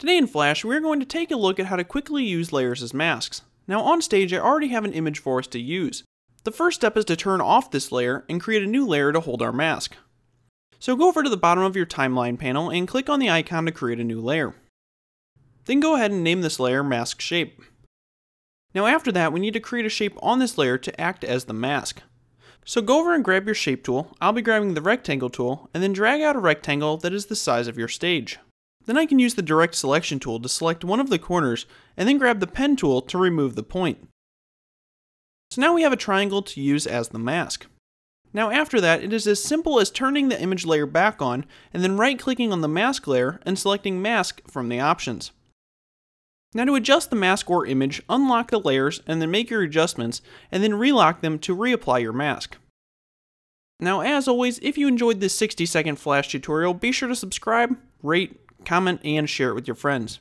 Today in Flash, we're going to take a look at how to quickly use layers as masks. Now on stage, I already have an image for us to use. The first step is to turn off this layer and create a new layer to hold our mask. So go over to the bottom of your timeline panel and click on the icon to create a new layer. Then go ahead and name this layer Mask Shape. Now after that, we need to create a shape on this layer to act as the mask. So go over and grab your shape tool, I'll be grabbing the rectangle tool, and then drag out a rectangle that is the size of your stage. Then I can use the direct selection tool to select one of the corners and then grab the pen tool to remove the point. So now we have a triangle to use as the mask. Now after that, it is as simple as turning the image layer back on and then right clicking on the mask layer and selecting mask from the options. Now to adjust the mask or image, unlock the layers and then make your adjustments and then relock them to reapply your mask. Now as always, if you enjoyed this 60 second flash tutorial, be sure to subscribe, rate, comment, and share it with your friends.